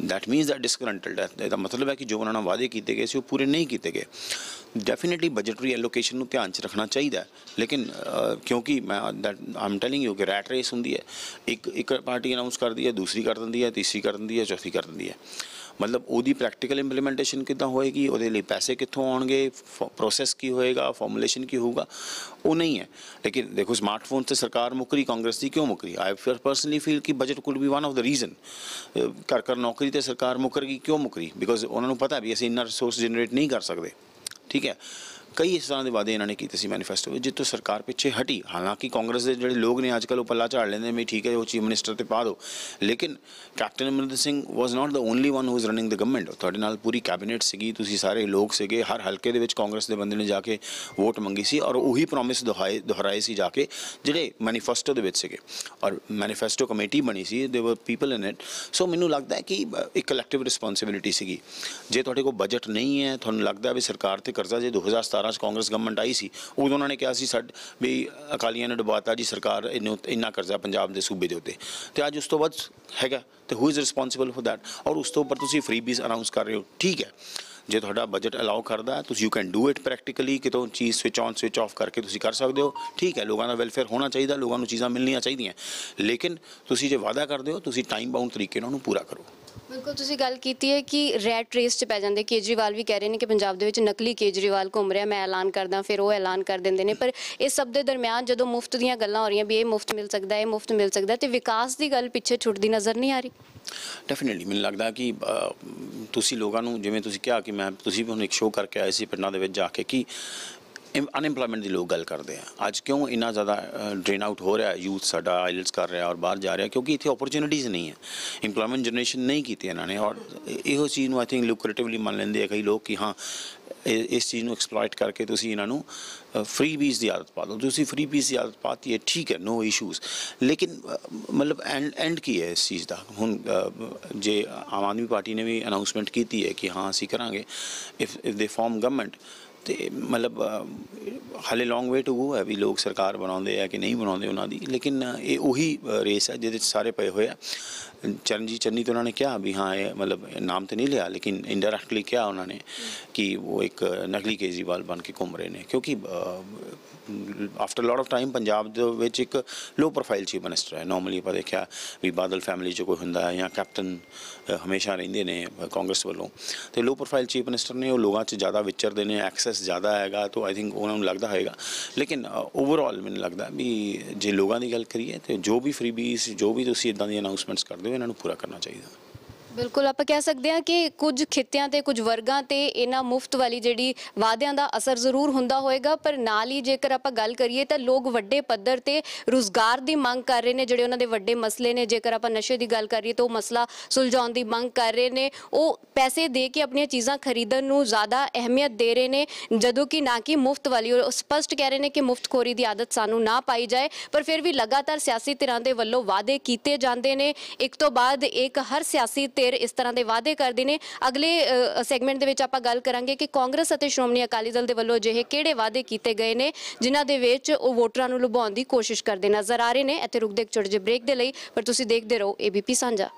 ਦੈਟ ਮੀਨਸ ਦੈਟ ਡਿਸਕਰੰਟਲਡ ਹੈ ਇਹਦਾ ਮਤਲਬ ਹੈ ਕਿ ਜੋ ਉਹਨਾਂ ਨੇ ਵਾਅਦੇ ਕੀਤੇ ਗਏ ਸੀ ਉਹ ਪੂਰੇ ਨਹੀਂ ਕੀਤੇ ਗਏ ਡੈਫੀਨਿਟਲੀ ਬਜਟਰੀ ਐਲੋਕੇਸ਼ਨ ਨੂੰ ਧਿਆਨ 'ਚ ਰੱਖਣਾ ਚਾਹੀਦਾ ਹੈ ਲੇਕਿਨ ਕਿਉਂਕਿ ਮੈਂ ਦੈਟ ਆਮ ਟੈਲਿੰਗ ਯੂ ਕਿ ਰੈਟ ਰੇਸ ਹੁੰਦੀ ਹੈ ਇੱਕ ਇੱਕ ਪਾਰਟੀ ਅਨਾਉਂਸ ਕਰਦੀ ਹੈ ਦੂਸਰੀ ਕਰ ਦਿੰਦੀ ਹੈ ਤੀਸਰੀ ਕਰ ਦਿੰਦੀ ਹੈ ਚੌਥੀ ਕਰ ਦਿੰਦੀ ਹੈ ਮਤਲਬ ਉਹਦੀ ਪ੍ਰੈਕਟੀਕਲ ਇੰਪਲੀਮੈਂਟੇਸ਼ਨ ਕਿੱਦਾਂ ਹੋਏਗੀ ਉਹਦੇ ਲਈ ਪੈਸੇ ਕਿੱਥੋਂ ਆਉਣਗੇ ਪ੍ਰੋਸੈਸ ਕੀ ਹੋਏਗਾ ਫਾਰਮੂਲੇਸ਼ਨ ਕੀ ਹੋਊਗਾ ਉਹ ਨਹੀਂ ਹੈ ਲੇਕਿਨ ਦੇਖੋ ਸਮਾਰਟਫੋਨ ਤੇ ਸਰਕਾਰ ਮੁਕਰੀ ਕਾਂਗਰਸ ਦੀ ਕਿਉਂ ਮੁਕਰੀ ਆਈ ਫਿਰ ਪਰਸਨਲੀ ਫੀਲ ਕਿ budget could be one of the reason ਕਰ ਕਰ ਨੌਕਰੀ ਤੇ ਸਰਕਾਰ ਮੁਕਰ ਗਈ ਕਿਉਂ ਮੁਕਰੀ ਬਿਕੋਜ਼ ਉਹਨਾਂ ਨੂੰ ਪਤਾ ਵੀ ਅਸੀਂ ਇੰਨਾ ਰਿਸੋਰਸ ਜਨਰੇਟ ਨਹੀਂ ਕਰ ਸਕਦੇ ਠੀਕ ਹੈ ਕਈ ਇਸ ਤਰ੍ਹਾਂ ਦੇ ਵਾਅਦੇ ਇਹਨਾਂ ਨੇ ਕੀਤੇ ਸੀ ਮੈਨੀਫੈਸਟੋ ਵਿੱਚ ਜਿੱਤੋਂ ਸਰਕਾਰ ਪਿੱਛੇ ਹਟੀ ਹਾਲਾਂਕਿ ਕਾਂਗਰਸ ਦੇ ਜਿਹੜੇ ਲੋਕ ਨੇ ਅੱਜਕੱਲ ਉਹ ਪੱਲਾ ਝਾੜ ਲੈਂਦੇ ਨੇ ਵੀ ਠੀਕ ਹੈ ਉਹ ਚੀਫ ਮਿਨਿਸਟਰ ਤੇ ਪਾ ਦਿਓ ਲੇਕਿਨ captain Amarinder Singh was not the only one who is running the government ਤੁਹਾਡੇ ਨਾਲ ਪੂਰੀ ਕੈਬਨਿਟ ਸੀਗੀ ਤੁਸੀਂ ਸਾਰੇ ਲੋਕ ਸੀਗੇ ਹਰ ਹਲਕੇ ਦੇ ਵਿੱਚ ਕਾਂਗਰਸ ਦੇ ਬੰਦੇ ਨੇ ਜਾ ਕੇ ਵੋਟ ਮੰਗੀ ਸੀ ਔਰ ਉਹੀ ਪ੍ਰੋਮਿਸ ਦੁਹਾਏ ਦੁਹਰਾਏ ਸੀ ਜਾ ਕੇ ਜਿਹੜੇ ਮੈਨੀਫੈਸਟੋ ਦੇ ਵਿੱਚ ਸੀਗੇ ਔਰ ਮੈਨੀਫੈਸਟੋ ਕਮੇਟੀ ਬਣੀ ਸੀ ਦੇ ਵਰ ਪੀਪਲ ਇਨ ਇਟ ਸੋ ਮੈਨੂੰ ਲੱਗਦਾ ਹੈ ਕਿ ਇੱਕ ਕਲੈਕਟਿਵ ਰਿਸਪੌਂਸਿਬਿਲਟੀ ਸੀਗੀ ਜੇ ਤੁਹਾਡੇ ਕੋਲ ਬਜਟ ਨਹੀਂ ਹੈ ਤੁਹਾਨੂੰ ਲੱਗਦਾ ਵੀ ਸਰਕਾਰ ਤੇ ਕਰਜ਼ਾ ਜੇ 2017 2017 ਚ ਕਾਂਗਰਸ ਗਵਰਨਮੈਂਟ ਆਈ ਸੀ ਉਦੋਂ ਉਹਨਾਂ ਨੇ ਕਿਹਾ ਸੀ ਸਾਡ ਵੀ ਅਕਾਲੀਆਂ ਨੇ ਡਬਾਤਾ ਜੀ ਸਰਕਾਰ ਇਹਨੂੰ ਇੰਨਾ ਕਰਜ਼ਾ ਪੰਜਾਬ ਦੇ ਸੂਬੇ ਦੇ ਉੱਤੇ ਤੇ ਅੱਜ ਉਸ ਤੋਂ ਬਾਅਦ ਹੈਗਾ ਤੇ who is responsible for that ਔਰ ਉਸ ਤੋਂ ਉੱਪਰ ਤੁਸੀਂ ਫ੍ਰੀਬੀਜ਼ ਅਨਾਉਂਸ ਕਰ ਰਹੇ ਹੋ ਠੀਕ ਹੈ ਜੇ ਤੁਹਾਡਾ ਬਜਟ ਅਲਾਉ ਕਰਦਾ ਤੁਸੀਂ you can do it practically ਤੋਂ ਚੀਜ਼ ਸਵਿਚ ਆਨ ਸਵਿਚ ਆਫ ਕਰਕੇ ਤੁਸੀਂ ਕਰ ਸਕਦੇ ਹੋ ਠੀਕ ਹੈ ਲੋਕਾਂ ਦਾ ਵੈਲਫੇਅਰ ਹੋਣਾ ਚਾਹੀਦਾ ਲੋਕਾਂ ਨੂੰ ਚੀਜ਼ਾਂ ਮਿਲਣੀਆਂ ਚਾਹੀਦੀਆਂ ਲੇਕਿਨ ਤੁਸੀਂ ਜੇ ਵਾਅਦਾ ਕਰਦੇ ਹੋ ਤੁਸੀਂ ਟਾਈਮ ਬਾਉਂਡ ਤਰੀਕੇ ਨਾਲ ਉਹਨੂੰ ਪੂਰਾ ਕਰੋ ਬਿਲਕੁਲ ਤੁਸੀਂ ਗੱਲ ਕੀਤੀ ਹੈ ਕਿ ਰੈਡ ਰੇਸ 'ਚ ਪੈ ਜਾਂਦੇ ਕੇਜਰੀਵਾਲ ਵੀ ਕਹਿ ਰਹੇ ਨੇ ਕਿ ਪੰਜਾਬ ਦੇ ਵਿੱਚ ਨਕਲੀ ਕੇਜਰੀਵਾਲ ਘੁੰਮ ਰਿਹਾ ਮੈਂ ਐਲਾਨ ਕਰਦਾ ਫਿਰ ਉਹ ਐਲਾਨ ਕਰ ਦਿੰਦੇ ਨੇ ਪਰ ਇਸ ਸਭ ਦੇ ਦਰਮਿਆਨ ਜਦੋਂ ਮੁਫਤ ਦੀਆਂ ਗੱਲਾਂ ਹੋ ਰਹੀਆਂ ਵੀ ਇਹ ਮੁਫਤ ਮਿਲ ਸਕਦਾ ਹੈ ਮੁਫਤ ਮਿਲ ਸਕਦਾ ਤੇ ਵਿਕਾਸ ਦੀ ਗੱਲ ਪਿੱਛੇ ਛੁੱਟਦੀ ਨਜ਼ਰ ਨਹੀਂ ਆ ਰਹੀ ਡੈਫੀਨਿਟਲੀ ਮੈਨੂੰ ਲੱਗਦਾ ਕਿ ਤੁਸੀਂ ਲੋਕਾਂ ਨੂੰ ਜਿਵੇਂ ਤੁਸੀਂ ਕਿਹਾ ਕਿ ਮੈਂ ਤੁਸੀਂ ਵੀ ਹੁਣ ਇੱਕ ਸ਼ੋਅ ਕਰਕੇ ਆਏ ਸੀ ਪਿੰਡਾਂ ਦੇ ਵਿੱਚ ਜਾ ਕੇ ਕਿ ਅਨਇੰਪਲੋਇਮੈਂਟ ਦੀ ਲੋਕ ਗੱਲ ਕਰਦੇ ਆ ਅੱਜ ਕਿਉਂ ਇੰਨਾ ਜ਼ਿਆਦਾ ਡ੍ਰੇਨ ਆਊਟ ਹੋ ਰਿਹਾ ਯੂਥ ਸਾਡਾ ਆਇਲਸ ਕਰ ਰਿਹਾ ਔਰ ਬਾਹਰ ਜਾ ਰਿਹਾ ਕਿਉਂਕਿ ਇੱਥੇ ਓਪਰਚ्युनिटीज ਨਹੀਂ ਹੈ ਇੰਪਲੋਇਮੈਂਟ ਜਨਰੇਸ਼ਨ ਨਹੀਂ ਕੀਤੀ ਇਹਨਾਂ ਨੇ ਔਰ ਇਹੋ ਚੀਜ਼ ਨੂੰ ਆਈ ਥਿੰਕ ਲੁਕਰੇਟਿਵਲੀ ਮੰਨ ਲੈਂਦੇ ਆ ਕਈ ਲੋਕ ਕਿ ਹਾਂ ਇਸ ਚੀਜ਼ ਨੂੰ ਐਕਸਪਲੋਇਟ ਕਰਕੇ ਤੁਸੀਂ ਇਹਨਾਂ ਨੂੰ ਫ੍ਰੀ ਬੀਜ਼ ਦੀ ਆਦਤ ਪਾ ਲਓ ਤੁਸੀਂ ਫ੍ਰੀ ਪੀਸ ਦੀ ਆਦਤ ਪਾਤੀ ਹੈ ਠੀਕ ਹੈ ਨੋ ਇਸ਼ੂਜ਼ ਲੇਕਿਨ ਮਤਲਬ ਐਂਡ ਐਂਡ ਕੀ ਹੈ ਇਸ ਚੀਜ਼ ਦਾ ਹੁਣ ਜੇ ਆਮ ਆਦਮੀ ਪਾਰਟੀ ਨੇ ਵੀ ਅਨਾਉਂਸਮੈਂਟ ਕੀਤੀ ਹੈ ਕਿ ਹਾਂ ਅਸੀਂ ਕਰਾਂਗੇ if if they form government ਤੇ ਮਤਲਬ ਹਾਲੇ ਲੌਂਗ ਵੇ ਟੂ ਗੋ ਹੈ ਵੀ ਲੋਕ ਸਰਕਾਰ ਬਣਾਉਂਦੇ ਆ ਕਿ ਨਹੀਂ ਬਣਾਉਂਦੇ ਉਹਨਾਂ ਦੀ ਲੇਕਿਨ ਇਹ ਉਹੀ ਰੇਸ ਹੈ ਜਿਹਦੇ ਵਿੱਚ ਸਾਰੇ ਪਏ ਹੋਏ ਆ ਚਰਨਜੀਤ ਚੰਨੀ ਤੋਂ ਉਹਨਾਂ ਨੇ ਕਿਹਾ ਵੀ ਹਾਂ ਇਹ ਮਤਲਬ ਨਾਮ ਤੇ ਨਹੀਂ ਲਿਆ ਲੇਕਿਨ ਇੰਡਾਇਰੈਕਟਲੀ ਕਿਹਾ ਉਹਨਾਂ ਨੇ ਕਿ ਉਹ ਇੱਕ ਨਕਲੀ ਕੇਜੀਵਾਲ ਬਣ ਕੇ ਘੁੰਮ ਰਹੇ ਨੇ ਕਿਉਂਕਿ after lot of time Punjab ਦੇ ਵਿੱਚ ਇੱਕ ਲੋ ਪ੍ਰੋਫਾਈਲ ਚੀਫ ਮਿਨਿਸਟਰ ਹੈ ਨਾਰਮਲੀ ਆਪਾਂ ਦੇਖਿਆ ਵੀ ਬਾਦਲ ਫੈਮਿਲੀ ਚ ਕੋਈ ਹੁੰਦਾ ਹੈ ਜਾਂ ਕੈਪਟਨ ਹਮੇਸ਼ਾ ਰਹਿੰਦੇ ਨੇ ਕਾਂਗਰਸ ਵੱਲੋਂ ਤੇ ਲੋ ਪ੍ਰੋਫਾਈਲ ਚੀਫ ਮਿਨਿਸਟਰ ਨੇ ਉਹ ਲੋਕਾਂ 'ਚ ਜ਼ਿਆਦਾ ਵਿਚਰਦੇ ਨੇ ਐਕਸੈਸ ਪ੍ਰੈਸ ਜ਼ਿਆਦਾ ਹੈਗਾ ਤਾਂ ਆਈ ਥਿੰਕ ਉਹਨਾਂ ਨੂੰ ਲੱਗਦਾ ਹੋਏਗਾ ਲੇਕਿਨ ਓਵਰਆਲ ਮੈਨੂੰ ਲੱਗਦਾ ਵੀ ਜੇ ਲੋਕਾਂ ਦੀ ਗੱਲ ਕਰੀਏ ਤੇ ਜੋ ਵੀ ਫ੍ਰੀਬੀਜ਼ ਜੋ ਵੀ ਤੁਸੀਂ ਇਦਾਂ ਦੀ ਅਨਾਉਂਸਮੈਂਟਸ ਕਰਦੇ ਹੋ ਇਹਨਾਂ ਨੂੰ ਪੂਰਾ ਕਰਨਾ ਚਾਹੀਦਾ ਬਿਲਕੁਲ ਆਪਾਂ ਕਹਿ ਸਕਦੇ ਹਾਂ ਕਿ ਕੁਝ ਖਿੱਤਿਆਂ ਤੇ ਕੁਝ ਵਰਗਾਂ ਤੇ ਇਹਨਾਂ ਮੁਫਤ ਵਾਲੀ ਜਿਹੜੀ ਵਾਅਦਿਆਂ ਦਾ ਅਸਰ ਜ਼ਰੂਰ ਹੁੰਦਾ ਹੋਏਗਾ ਪਰ ਨਾਲ ਹੀ ਜੇਕਰ ਆਪਾਂ ਗੱਲ ਕਰੀਏ ਤਾਂ ਲੋਕ ਵੱਡੇ ਪੱਧਰ ਤੇ ਰੋਜ਼ਗਾਰ ਦੀ ਮੰਗ ਕਰ ਰਹੇ ਨੇ ਜਿਹੜੇ ਉਹਨਾਂ ਦੇ ਵੱਡੇ ਮਸਲੇ ਨੇ ਜੇਕਰ ਆਪਾਂ ਨਸ਼ੇ ਦੀ ਗੱਲ ਕਰੀਏ ਤਾਂ ਉਹ ਮਸਲਾ ਸੁਲਝਾਉਣ ਦੀ ਮੰਗ ਕਰ ਰਹੇ ਨੇ ਉਹ ਪੈਸੇ ਦੇ ਕੇ ਆਪਣੀਆਂ ਚੀਜ਼ਾਂ ਖਰੀਦਣ ਨੂੰ ਜ਼ਿਆਦਾ ਅਹਿਮੀਅਤ ਦੇ ਰਹੇ ਨੇ ਜਦੋਂ ਕਿ ਨਾ ਕਿ ਮੁਫਤ ਵਾਲੀ ਉਹ ਸਪਸ਼ਟ ਕਹਿ ਰਹੇ ਨੇ ਕਿ ਮੁਫਤਖੋਰੀ ਦੀ ਆਦਤ ਸਾਨੂੰ ਨਾ ਪਾਈ ਜਾਏ ਪਰ ਫਿਰ ਵੀ ਲਗਾਤਾਰ ਸਿਆਸੀ ਧਿਰਾਂ ਦੇ ਵੱਲੋਂ ਵਾਅਦੇ ਕੀਤੇ ਜਾਂਦੇ ਨੇ ਇੱਕ ਤੋਂ ਬਾਅਦ ਇੱਕ ਹਰ ਸਿਆਸੀ ਫਿਰ ਇਸ ਤਰ੍ਹਾਂ ਦੇ ਵਾਅਦੇ ਕਰਦੇ ਨੇ ਅਗਲੇ ਸੈਗਮੈਂਟ ਦੇ ਵਿੱਚ ਆਪਾਂ ਗੱਲ ਕਰਾਂਗੇ ਕਿ ਕਾਂਗਰਸ ਅਤੇ ਸ਼੍ਰੋਮਣੀ ਅਕਾਲੀ ਦਲ ਦੇ ਵੱਲੋਂ ਅਜਿਹੇ ਕਿਹੜੇ ਵਾਅਦੇ ਕੀਤੇ ਗਏ ਨੇ ਜਿਨ੍ਹਾਂ ਦੇ ਵਿੱਚ ਉਹ ਵੋਟਰਾਂ ਨੂੰ ਲੁਭਾਉਣ ਦੀ ਕੋਸ਼ਿਸ਼ ਕਰਦੇ ਨਜ਼ਰ ਆ ਰਹੇ ਨੇ ਇੱਥੇ ਰੁਕਦੇ ਇੱਕ ਛੋਟੇ ਜਿਹੇ ਬ੍ਰੇਕ ਦੇ ਲਈ ਪਰ ਤੁਸੀਂ ਦੇਖਦੇ ਰਹੋ ਏਬੀਪੀ ਸਾਂਝਾ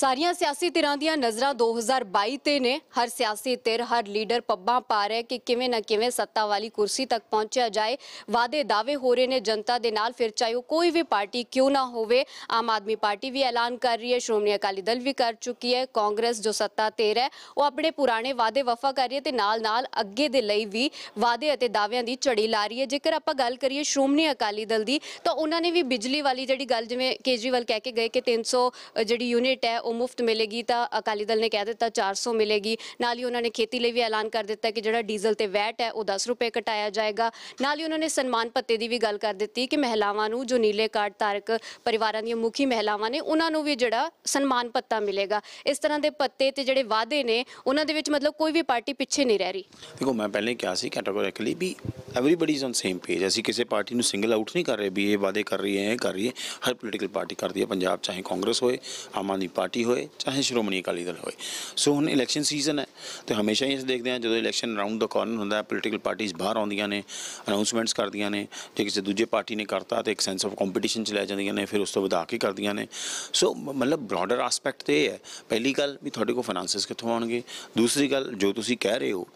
ਸਾਰੀਆਂ ਸਿਆਸੀ ਧਿਰਾਂ ਦੀਆਂ ਨਜ਼ਰਾਂ 2022 ਤੇ ਨੇ ਹਰ ਸਿਆਸੀ ਧਿਰ ਹਰ ਲੀਡਰ ਪੱਬਾਂ ਪਾ ਰਿਹਾ ਕਿ ਕਿਵੇਂ ਨਾ ਕਿਵੇਂ ਸੱਤਾ ਵਾਲੀ ਕੁਰਸੀ ਤੱਕ ਪਹੁੰਚਿਆ ਜਾਏ ਵਾਅਦੇ ਦਾਅਵੇ ਹੋ ਰਹੇ ਨੇ ਜਨਤਾ ਦੇ ਨਾਲ ਫਿਰ ਚਾਹੇ ਉਹ ਕੋਈ ਵੀ ਪਾਰਟੀ ਕਿਉਂ ਨਾ ਹੋਵੇ ਆਮ ਆਦਮੀ ਪਾਰਟੀ ਵੀ ਐਲਾਨ ਕਰ ਰਹੀ ਹੈ ਸ਼੍ਰੋਮਣੀ ਅਕਾਲੀ ਦਲ ਵੀ ਕਰ ਚੁੱਕੀ ਹੈ ਕਾਂਗਰਸ ਜੋ ਸੱਤਾ ਤੇ ਹੈ ਉਹ ਆਪਣੇ ਪੁਰਾਣੇ ਵਾਅਦੇ ਵਫਾ ਕਰ ਰਹੀ ਹੈ ਤੇ ਨਾਲ-ਨਾਲ ਅੱਗੇ ਦੇ ਲਈ ਵੀ ਵਾਅਦੇ ਅਤੇ ਦਾਅਵਿਆਂ ਦੀ ਝੜੀ ਲਾ ਰਹੀ ਹੈ ਜੇਕਰ ਆਪਾਂ ਗੱਲ ਕਰੀਏ ਸ਼੍ਰੋਮਣੀ ਅਕਾਲੀ ਦਲ ਦੀ ਤਾਂ ਉਹਨਾਂ ਨੇ ਵੀ ਬਿਜਲੀ ਵਾਲੀ ਜਿਹੜੀ ਗੱਲ ਜਿਵੇਂ ਕੇਜਰੀਵਾਲ ਕਹਿ ਕੇ ਗਏ ਕਿ 300 ਜਿਹੜੀ ਯੂਨਿਟ ਹੈ ਉਹ ਮੁਫਤ ਮਿਲੇਗੀ ਤਾਂ ਅਕਾਲੀ ਦਲ ਨੇ ਕਹਿ ਦਿੱਤਾ 400 ਮਿਲੇਗੀ ਨਾਲ ਹੀ ਉਹਨਾਂ ਨੇ ਖੇਤੀ ਲਈ ਵੀ ਐਲਾਨ ਕਰ ਦਿੱਤਾ ਕਿ ਜਿਹੜਾ ਡੀਜ਼ਲ ਤੇ ਵੈਟ ਹੈ ਉਹ 10 ਰੁਪਏ ਘਟਾਇਆ ਜਾਏਗਾ ਨਾਲ ਹੀ ਉਹਨਾਂ ਨੇ ਸਨਮਾਨ ਪੱਤੇ ਦੀ ਵੀ ਗੱਲ ਕਰ ਦਿੱਤੀ ਕਿ ਮਹਿਲਾਵਾਂ ਨੂੰ ਜੋ ਨੀਲੇ ਕਾਰਡ ਧਾਰਕ ਪਰਿਵਾਰਾਂ ਦੀਆਂ ਮੁਖੀ ਮਹਿਲਾਵਾਂ ਨੇ ਉਹਨਾਂ ਨੂੰ ਵੀ ਜਿਹੜਾ ਸਨਮਾਨ ਪੱਤਾ ਮਿਲੇਗਾ ਇਸ ਤਰ੍ਹਾਂ ਦੇ ਪੱਤੇ ਤੇ ਜਿਹੜੇ ਵਾਅਦੇ ਨੇ ਉਹਨਾਂ ਦੇ ਵਿੱਚ ਮਤਲਬ ਕੋਈ ਵੀ ਪਾਰਟੀ ਪਿੱਛੇ ਨਹੀਂ ਰਹਿ ਰਹੀ ਦੇਖੋ ਮੈਂ ਪਹਿਲੇ ਕਿਹਾ ਸੀ categorically we everybody is on same page ਅਸੀਂ ਕਿਸੇ ਪਾਰਟੀ ਨੂੰ ਸਿੰਗਲ ਆਊਟ ਨਹੀਂ ਕਰ ਰਹੇ ਵੀ ਇਹ ਵਾਅਦੇ ਕਰ ਰਹੀ ਹੈ ਇਹ ਕਰ ਰਹੀ ਹੈ ਹਰ ਪੋਲੀਟੀਕਲ ਪਾਰਟੀ ਕਰਦੀ ਹੈ ਪੰਜਾਬ ਚਾਹੇ ਕਾਂਗਰਸ ਹੋਏ ਆਮ ਆਦਮੀ ਪਾਰਟੀ ਪਾਰਟੀ ਹੋਏ ਚਾਹੇ ਸ਼੍ਰੋਮਣੀ ਅਕਾਲੀ ਦਲ ਹੋਏ ਸੋ ਹੁਣ ਇਲੈਕਸ਼ਨ ਸੀਜ਼ਨ ਹੈ ਤੇ ਹਮੇਸ਼ਾ ਹੀ ਇਸ ਦੇਖਦੇ ਆ ਜਦੋਂ ਇਲੈਕਸ਼ਨ ਰਾਉਂਡ ਦਾ ਕਾਰਨ ਹੁੰਦਾ ਹੈ ਪੋਲੀਟੀਕਲ ਪਾਰਟੀਆਂ ਬਾਹਰ ਆਉਂਦੀਆਂ ਨੇ ਅਨਾਉਂਸਮੈਂਟਸ ਕਰਦੀਆਂ ਨੇ ਜੇ ਕਿਸੇ ਦੂਜੇ ਪਾਰਟੀ ਨੇ ਕਰਤਾ ਤੇ ਇੱਕ ਸੈਂਸ ਆਫ ਕੰਪੀਟੀਸ਼ਨ ਚ ਲੈ ਜਾਂਦੀਆਂ ਨੇ ਫਿਰ ਉਸ ਤੋਂ ਵਧਾ ਕੇ ਕਰਦੀਆਂ ਨੇ ਸੋ ਮਤਲਬ ਬ੍ਰਾਡਰ ਐਸਪੈਕਟ ਤੇ ਹੈ ਪਹਿਲੀ ਗੱਲ ਵੀ ਤੁਹਾਡੇ ਕੋਲ ਫਾਈਨਾਂਸਸ ਕਿੱਥੋਂ ਆਉਣਗੇ ਦੂਸਰੀ ਗੱਲ ਜੋ ਤੁਸੀਂ ਕਹਿ ਰਹੇ ਹੋ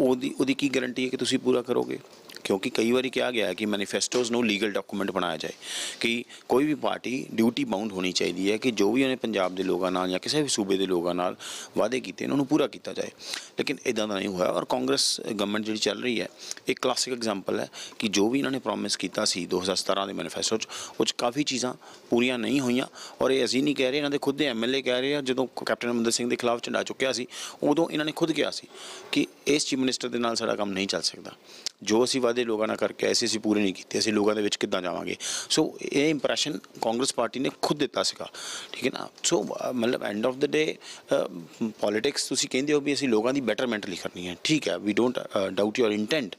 ਉਹਦੀ ਉਹਦੀ ਕੀ ਗਾਰੰਟੀ ਹੈ ਕਿ ਤੁਸੀਂ ਪੂਰਾ ਕਰੋਗੇ ਕਿਉਂਕਿ ਕਈ ਵਾਰੀ ਕਿਹਾ ਗਿਆ ਹੈ ਕਿ ਮੈਨੀਫੈਸਟੋਸ ਨੂੰ ਲੀਗਲ ਡਾਕੂਮੈਂਟ ਬਣਾਇਆ ਜਾਏ ਕਿ ਕੋਈ ਵੀ ਪਾਰਟੀ ਡਿਊਟੀ ਬਾਉਂਡ ਹੋਣੀ ਚਾਹੀਦੀ ਹੈ ਕਿ ਜੋ ਵੀ ਉਹਨੇ ਪੰਜਾਬ ਦੇ ਲੋਕਾਂ ਨਾਲ ਜਾਂ ਕਿਸੇ ਵੀ ਸੂਬੇ ਦੇ ਲੋਕਾਂ ਨਾਲ ਵਾਅਦੇ ਕੀਤੇ ਉਹਨਾਂ ਨੂੰ ਪੂਰਾ ਕੀਤਾ ਜਾਏ ਲੇਕਿਨ ਇਦਾਂ ਦਾ ਨਹੀਂ ਹੋਇਆ ਔਰ ਕਾਂਗਰਸ ਗਵਰਨਮੈਂਟ ਜਿਹੜੀ ਚੱਲ ਰਹੀ ਹੈ ਇੱਕ ਕਲਾਸਿਕ ਐਗਜ਼ਾਮਪਲ ਹੈ ਕਿ ਜੋ ਵੀ ਇਹਨਾਂ ਨੇ ਪ੍ਰੋਮਿਸ ਕੀਤਾ ਸੀ 2017 ਦੇ ਮੈਨੀਫੈਸਟੋ 'ਚ ਉਹ 'ਚ ਕਾਫੀ ਚੀਜ਼ਾਂ ਪੂਰੀਆਂ ਨਹੀਂ ਹੋਈਆਂ ਔਰ ਇਹ ਅਸੀਂ ਨਹੀਂ ਕਹਿ ਰਹੇ ਇਹਨਾਂ ਦੇ ਖੁਦ ਦੇ ਐਮਐਲਏ ਕਹਿ ਰਹੇ ਆ ਜਦੋਂ ਕੈਪਟਨ ਅਮਰਿੰਦਰ ਸਿੰਘ ਦੇ ਖਿਲਾਫ ਝੰਡਾ ਚੁੱਕਿਆ ਸੀ ਉਦੋਂ ਇਹਨਾਂ ਨੇ ਖੁਦ ਕਿਹਾ ਸੀ ਕਿ ਇਸ ਚੀਫ ਮਿਨਿਸਟਰ ਦੇ ਨਾਲ ਸਾਡਾ ਕੰਮ ਨਹੀਂ ਚੱਲ ਸਕਦਾ ਜੋ ਅਸੀਂ ਵਾਅਦੇ ਲੋਕਾਂ ਨਾਲ ਕਰਕੇ ਆਏ ਸੀ ਅਸੀਂ ਪੂਰੇ ਨਹੀਂ ਕੀਤੇ ਅਸੀਂ ਲੋਕਾਂ ਦੇ ਵਿੱਚ ਕਿੱਦਾਂ ਜਾਵਾਂਗੇ ਸੋ ਇਹ ਇੰਪ੍ਰੈਸ਼ਨ ਕਾਂਗਰਸ ਪਾਰਟੀ ਨੇ ਖੁਦ ਦਿੱਤਾ ਸੀਗਾ ਠੀਕ ਹੈ ਨਾ ਸੋ ਮਤਲਬ end of the day politics ਤੁਸੀਂ ਕਹਿੰਦੇ ਹੋ ਵੀ ਅਸੀਂ ਲੋਕਾਂ ਦੀ ਬੈਟਰਮੈਂਟ ਲਈ ਕਰਨੀ ਹੈ ਠੀਕ ਹੈ we don't doubt your intent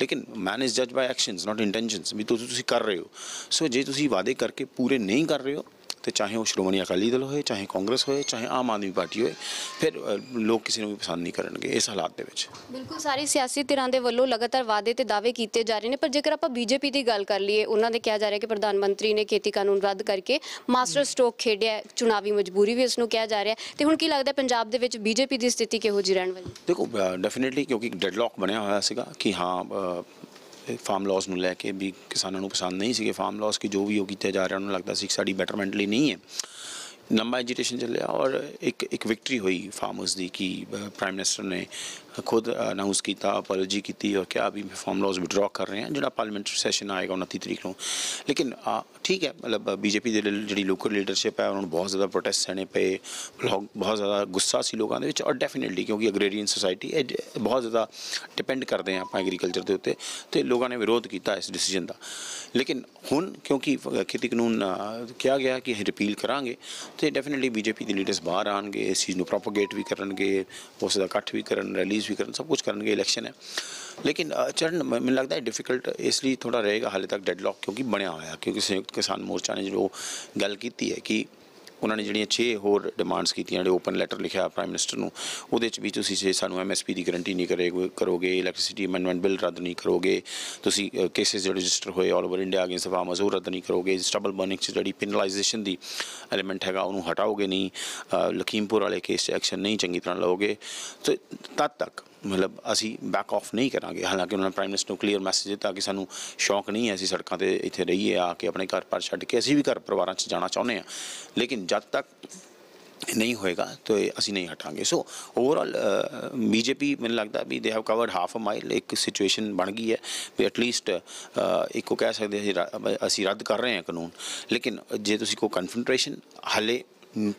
ਲੇਕਿਨ man is judged by actions not intentions ਵੀ ਤੁਸੀਂ ਕਰ ਰਹੇ ਹੋ ਸੋ ਜੇ ਤੁਸੀਂ ਵਾਅਦੇ ਕਰਕੇ ਪੂਰੇ ਨਹੀਂ ਕਰ ਰਹੇ ਹੋ ਤੇ ਚਾਹੇ ਉਹ ਸ਼੍ਰੋਮਣੀ ਅਕਾਲੀ ਦਲ ਹੋਏ ਚਾਹੇ ਕਾਂਗਰਸ ਹੋਏ ਚਾਹੇ ਆਮ ਆਦਮੀ ਪਾਰਟੀ ਹੋਏ ਫਿਰ ਲੋਕ ਕਿਸੇ ਨੂੰ ਵੀ ਪਸੰਦ ਨਹੀਂ ਕਰਨਗੇ ਇਸ ਹਾਲਾਤ ਦੇ ਵਿੱਚ ਬਿਲਕੁਲ ਸਾਰੀ ਸਿਆਸੀ ਧਿਰਾਂ ਦੇ ਵੱਲੋਂ ਲਗਾਤਾਰ ਵਾਅਦੇ ਤੇ ਦਾਅਵੇ ਕੀਤੇ ਜਾ ਰਹੇ ਨੇ ਪਰ ਜੇਕਰ ਆਪਾਂ ਬੀਜੇਪੀ ਦੀ ਗੱਲ ਕਰ ਲਈਏ ਉਹਨਾਂ ਦੇ ਕਿਹਾ ਜਾ ਰਿਹਾ ਕਿ ਪ੍ਰਧਾਨ ਮੰਤਰੀ ਨੇ ਖੇਤੀ ਕਾਨੂੰਨ ਰੱਦ ਕਰਕੇ ਮਾਸਟਰ ਸਟ੍ਰੋਕ ਖੇਡਿਆ ਚੁਣਾਵੀ ਮਜਬੂਰੀ ਵੀ ਇਸ ਨੂੰ ਕਿਹਾ ਜਾ ਰਿਹਾ ਤੇ ਹੁਣ ਕੀ ਲੱਗਦਾ ਪੰਜਾਬ ਦੇ ਵਿੱਚ ਬੀਜੇਪੀ ਦੀ ਸਥਿਤੀ ਕਿਹੋ ਜਿਹੀ ਰਹਿਣ ਵਾਲੀ ਦੇਖੋ ਡੈਫੀਨਿਟਲੀ ਕਿਉਂਕਿ ਡੈਡਲੌਕ ਬਣਿਆ ਹੋਇਆ ਸੀਗਾ ਕਿ ਹਾਂ ਫਾਰਮ ਲਾਸ ਨੂੰ ਲੈ ਕੇ ਵੀ ਕਿਸਾਨਾਂ ਨੂੰ ਪਸੰਦ ਨਹੀਂ ਸੀਗੇ ਫਾਰਮ ਲਾਸ ਕਿ ਜੋ ਵੀ ਉਹ ਕੀਤਾ ਜਾ ਰਿਹਾ ਉਹਨਾਂ ਨੂੰ ਲੱਗਦਾ ਸੀ ਕਿ ਸਾਡੀ ਬੈਟਰਮੈਂਟ ਲਈ ਨਹੀਂ ਹੈ ਲੰਬਾ ਐਜੀਟੇਸ਼ਨ ਚੱਲਿਆ ਔਰ ਇੱਕ ਇੱਕ ਵਿਕਟਰੀ ਹੋਈ ਫਾਰਮਰਸ ਦੀ ਕਿ ਪ੍ਰਾਈਮ ਮਿਨਿਸਟਰ ਨੇ ਖੁਦ ਅਨਾਉਂਸ ਕੀਤਾ ਅਪੋਲੋਜੀ ਕੀਤੀ ਔਰ ਕਿ ਮੈਂ ਫਾਰਮ ਲਾਜ਼ ਵਿਡਰਾ ਕਰ ਰਹੇ ਹਾਂ ਜਿਹੜਾ ਪਾਰਲੀਮੈਂਟਰੀ ਸੈਸ਼ਨ ਆਏਗਾ 29 ਤਰੀਕ ਨੂੰ ਲੇਕਿਨ ਠੀਕ ਹੈ ਮਤਲਬ ਬੀਜੇਪੀ ਦੇ ਜਿਹੜੀ ਲੋਕਲ ਲੀਡਰਸ਼ਿਪ ਹੈ ਉਹਨਾਂ ਨੂੰ ਬਹੁਤ ਜ਼ਿਆਦਾ ਪ੍ਰੋਟੈਸਟ ਸਹਿਣੇ ਪਏ ਬਹੁਤ ਜ਼ਿਆਦਾ ਗੁੱਸਾ ਸੀ ਲੋਕਾਂ ਦੇ ਵਿੱਚ ਔਰ ਡੈਫੀਨਿਟਲੀ ਕਿਉਂਕਿ ਐਗਰੀਰੀਅਨ ਸੋਸਾਇਟੀ ਬਹੁਤ ਜ਼ਿਆਦਾ ਡਿਪੈਂਡ ਕਰਦੇ ਆ ਆਪਾਂ ਐਗਰੀਕਲਚਰ ਦੇ ਉੱਤੇ ਤੇ ਲੋਕਾਂ ਨੇ ਵਿਰੋਧ ਕੀਤਾ ਇਸ ਡਿਸੀਜਨ ਦਾ ਲੇਕਿਨ ਹੁਣ ਕਿਉਂਕਿ ਖੇਤੀ ਕਾਨੂੰਨ ਕਿਹਾ ਗਿਆ ਕਿ ਰਿਪੀਲ ਕਰਾਂਗੇ ਤੇ ਡੈਫੀਨਿਟਲੀ ਬੀਜੇਪੀ ਦੇ ਲੀਡਰਸ ਬਾਹਰ ਆਣਗੇ ਇਸ ਚੀਜ਼ ਨੂੰ ਪ੍ਰੋਪਗੇਟ ਵੀ ਕਰਨਗੇ ਉਸ ਦਾ ਇਕੱਠ ਵੀ ਕਰਨ ਰੈਲੀ ਵੀ ਕਰਨ ਸਭ ਕੁਝ ਕਰਨਗੇ ਇਲੈਕਸ਼ਨ ਹੈ ਲੇਕਿਨ ਚਰਨ ਮੈਨੂੰ ਲੱਗਦਾ ਹੈ ਡਿਫਿਕਲਟ ਇਸ ਲਈ ਥੋੜਾ ਰਹੇਗਾ ਹਾਲੇ ਤੱਕ ਡੈਡਲੌਕ ਕਿਉਂਕਿ ਬਣਿਆ ਹੋਇਆ ਕਿਉਂਕਿ ਸੰਯੁਕਤ ਕਿਸਾਨ ਮੋਰਚਾ ਨੇ ਜੋ ਗੱਲ ਕੀਤੀ ਹੈ ਕਿ ਉਹਨਾਂ ਨੇ ਜਿਹੜੀਆਂ 6 ਹੋਰ ਡਿਮਾਂਡਸ ਕੀਤੀਆਂ ਜਿਹੜੇ ਓਪਨ ਲੈਟਰ ਲਿਖਿਆ ਪ੍ਰਾਈਮ ਮਿਨਿਸਟਰ ਨੂੰ ਉਹਦੇ ਵਿੱਚ ਵੀ ਤੁਸੀਂ ਜੇ ਸਾਨੂੰ ਐਮਐਸਪੀ ਦੀ ਗਾਰੰਟੀ ਨਹੀਂ ਕਰੇ ਕਰੋਗੇ ਇਲੈਕਟ੍ਰਿਸਿਟੀ ਅਮੈਂਡਮੈਂਟ ਬਿੱਲ ਰੱਦ ਨਹੀਂ ਕਰੋਗੇ ਤੁਸੀਂ ਕੇਸਿਸ ਜਿਹੜੇ ਰਜਿਸਟਰ ਹੋਏ all over India against farm ਉਹ ਰੱਦ ਨਹੀਂ ਕਰੋਗੇ ਸਟਬਲ ਬਰਨਿੰਗ ਚ ਜਿਹੜੀ ਪੈਨਲਾਈਜੇਸ਼ਨ ਦੀ ਐਲੀਮੈਂਟ ਹੈਗਾ ਉਹਨੂੰ ਹਟਾਓਗੇ ਨਹੀਂ ਲਖੀਮਪੁਰ ਵਾਲੇ ਕੇਸ 'ਚ ਐਕਸ਼ਨ ਨਹੀਂ ਚੰਗੀ ਤਰ੍ਹਾਂ ਲਓਗੇ ਤੇ ਤਦ ਤੱਕ ਮਤਲਬ ਅਸੀਂ ਬੈਕ ਆਫ ਨਹੀਂ ਕਰਾਂਗੇ ਹਾਲਾਂਕਿ ਉਹਨਾਂ ਨੇ ਪ੍ਰਾਈਮ ਮਿਨਿਸਟਰ ਨੂੰ ਕਲੀਅਰ ਮੈਸੇਜ ਦਿੱਤਾ ਕਿ ਸਾਨੂੰ ਸ਼ੌਂਕ ਨਹੀਂ ਹੈ ਅਸੀਂ ਸੜਕਾਂ ਤੇ ਇੱਥੇ ਰਹੀਏ ਆ ਕੇ ਆਪਣੇ ਘਰ ਪਰ ਛੱਡ ਕੇ ਅਸੀਂ ਵੀ ਘਰ ਪਰਿਵਾਰਾਂ 'ਚ ਜਾਣਾ ਚਾਹੁੰਦੇ ਆ ਲੇਕਿਨ ਜਦ ਤੱਕ ਨਹੀਂ ਹੋਏਗਾ ਤਾਂ ਅਸੀਂ ਨਹੀਂ ਹਟਾਂਗੇ ਸੋ ਓਵਰਆਲ ਬੀਜੇਪੀ ਮੈਨੂੰ ਲੱਗਦਾ ਵੀ they have covered half a mile ਇੱਕ ਸਿਚੁਏਸ਼ਨ ਬਣ ਗਈ ਹੈ ਵੀ ਐਟ ਲੀਸਟ ਇੱਕੋ ਕਹਿ ਸਕਦੇ ਅਸੀਂ ਰੱਦ ਕਰ ਰਹੇ ਹਾਂ ਕਾਨੂੰਨ ਲੇਕਿਨ ਜੇ ਤੁਸੀਂ ਕੋ ਕਨਫਰੰਟੇਸ਼ਨ ਹਲੇ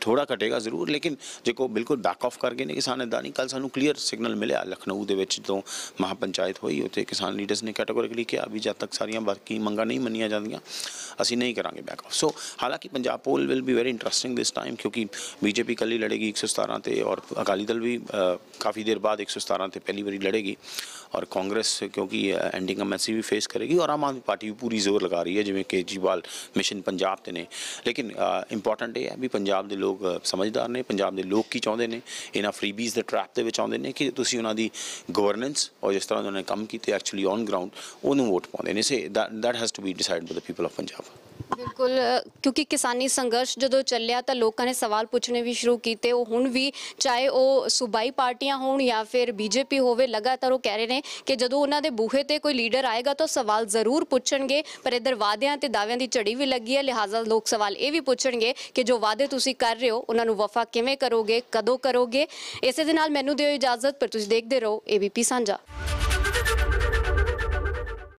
ਥੋੜਾ ਘਟੇਗਾ ਜ਼ਰੂਰ ਲੇਕਿਨ ਜੇ ਕੋ ਬਿਲਕੁਲ ਬੈਕ ਆਫ ਕਰਕੇ ਨੇ ਕਿਸਾਨ ਇਦਾਨੀ ਕੱਲ ਸਾਨੂੰ ਕਲੀਅਰ ਸਿਗਨਲ ਮਿਲਿਆ ਲਖਨਊ ਦੇ ਵਿੱਚ ਤੋਂ ਮਹਾਪੰਚਾਇਤ ਹੋਈ ਉੱਥੇ ਕਿਸਾਨ ਲੀਡਰਸ ਨੇ ਕੈਟਾਗੋਰੀਕਲੀ ਕਿਹਾ ਵੀ ਜਦ ਤੱਕ ਸਾਰੀਆਂ ਬਾਕੀ ਮੰਗਾਂ ਨਹੀਂ ਮੰਨੀਆਂ ਜਾਂਦੀਆਂ ਅਸੀਂ ਨਹੀਂ ਕਰਾਂਗੇ ਬੈਕ ਆਫ ਸੋ ਹਾਲਾਂਕਿ Punjab poll will be very interesting this time ਕਿਉਂਕਿ ਬੀਜੇਪੀ ਕੱਲੀ ਲੜੇਗੀ 117 ਤੇ ਔਰ ਅਕਾਲੀ ਦਲ ਵੀ ਕਾਫੀ ਦੇਰ ਬਾਅਦ 117 ਤੇ ਪਹਿਲੀ ਵਾਰੀ ਲੜੇਗੀ ਔਰ ਕਾਂਗਰਸ ਕਿਉਂਕਿ ਐਂਡਿੰਗ ਮੈਸੀ ਵੀ ਫੇਸ ਕਰੇਗੀ ਔਰ ਆਮ ਆਦਮੀ ਪਾਰਟੀ ਵੀ ਪੂਰੀ ਜ਼ੋਰ ਲਗਾ ਰਹੀ ਹੈ ਜਿਵੇਂ ਕੇਜੀਵਾਲ ਮਿਸ਼ਨ ਪੰਜਾਬ ਤੇ ਨੇ ਲੇਕਿਨ ਇੰਪੋਰਟੈਂਟ ਇਹ ਹੈ ਵੀ ਪੰਜਾਬ ਪੰਜਾਬ ਦੇ ਲੋਕ ਸਮਝਦਾਰ ਨੇ ਪੰਜਾਬ ਦੇ ਲੋਕ ਕੀ ਚਾਹੁੰਦੇ ਨੇ ਇਹਨਾਂ ਫਰੀਬੀਜ਼ ਦੇ ਟ੍ਰੈਪ ਦੇ ਵਿੱਚ ਆਉਂਦੇ ਨੇ ਕਿ ਤੁਸੀਂ ਉਹਨਾਂ ਦੀ ਗਵਰਨੈਂਸ ਔਰ ਜਿਸ ਤਰ੍ਹਾਂ ਉਹਨਾਂ ਨੇ ਕੰਮ ਕੀਤੇ ਐਕਚੁਅਲੀ ਔਨ ਗਰਾਊਂਡ ਉਹਨੂੰ ਵੋਟ ਪਾਉਂਦੇ ਨੇ say that has to be decided by the people of Punjab ਬਿਲਕੁਲ ਕਿਉਂਕਿ ਕਿਸਾਨੀ ਸੰਘਰਸ਼ ਜਦੋਂ ਚੱਲਿਆ ਤਾਂ ਲੋਕਾਂ ਨੇ ਸਵਾਲ ਪੁੱਛਣੇ ਵੀ ਸ਼ੁਰੂ ਕੀਤੇ ਉਹ ਹੁਣ ਵੀ ਚਾਹੇ ਉਹ ਸੂਬਾਈ ਪਾਰਟੀਆਂ ਹੋਣ ਜਾਂ ਫਿਰ ਬੀਜੇਪੀ ਹੋਵੇ ਲਗਾਤਾਰ ਉਹ ਕਹਿ ਰਹੇ ਨੇ ਕਿ ਜਦੋਂ ਉਹਨਾਂ ਦੇ ਬੂਹੇ ਤੇ ਕੋਈ ਲੀਡਰ ਆਏਗਾ ਤਾਂ ਸਵਾਲ ਜ਼ਰੂਰ ਪੁੱਛਣਗੇ ਪਰ ਇਧਰ ਵਾਅਦਿਆਂ ਤੇ ਦਾਅਵਿਆਂ ਦੀ ਝੜੀ ਵੀ ਲੱਗੀ ਹੈ ਲਿਹਾਜ਼ਾ ਲੋਕ ਸਵਾਲ ਇਹ ਵੀ ਪੁੱਛਣਗੇ ਕਿ ਜੋ ਵਾਅਦੇ ਤੁਸੀਂ ਕਰ ਰਹੇ ਹੋ ਉਹਨਾਂ ਨੂੰ ਵਫਾ ਕਿਵੇਂ ਕਰੋਗੇ ਕਦੋਂ ਕਰੋਗੇ ਇਸੇ ਦੇ ਨਾਲ ਮੈਨੂੰ ਦਿਓ ਇਜਾਜ਼ਤ ਪਰ ਤੁਸੀਂ ਦੇਖਦੇ ਰਹੋ ਏਬੀਪੀ ਸਾਂਝਾ